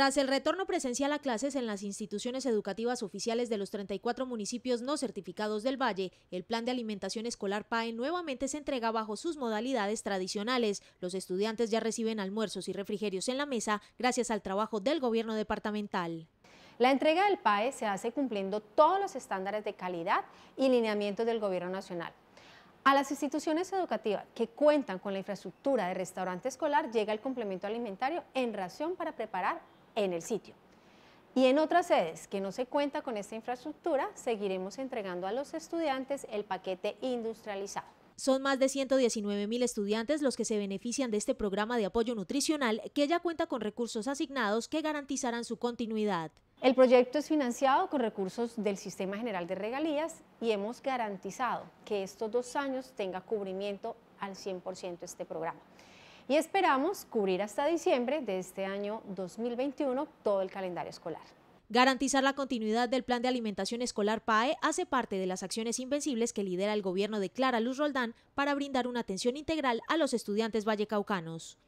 Tras el retorno presencial a clases en las instituciones educativas oficiales de los 34 municipios no certificados del Valle, el Plan de Alimentación Escolar PAE nuevamente se entrega bajo sus modalidades tradicionales. Los estudiantes ya reciben almuerzos y refrigerios en la mesa gracias al trabajo del gobierno departamental. La entrega del PAE se hace cumpliendo todos los estándares de calidad y lineamientos del gobierno nacional. A las instituciones educativas que cuentan con la infraestructura de restaurante escolar llega el complemento alimentario en ración para preparar en el sitio. Y en otras sedes que no se cuenta con esta infraestructura, seguiremos entregando a los estudiantes el paquete industrializado. Son más de 119 mil estudiantes los que se benefician de este programa de apoyo nutricional que ya cuenta con recursos asignados que garantizarán su continuidad. El proyecto es financiado con recursos del Sistema General de Regalías y hemos garantizado que estos dos años tenga cubrimiento al 100% este programa y esperamos cubrir hasta diciembre de este año 2021 todo el calendario escolar. Garantizar la continuidad del Plan de Alimentación Escolar PAE hace parte de las acciones invencibles que lidera el gobierno de Clara Luz Roldán para brindar una atención integral a los estudiantes vallecaucanos.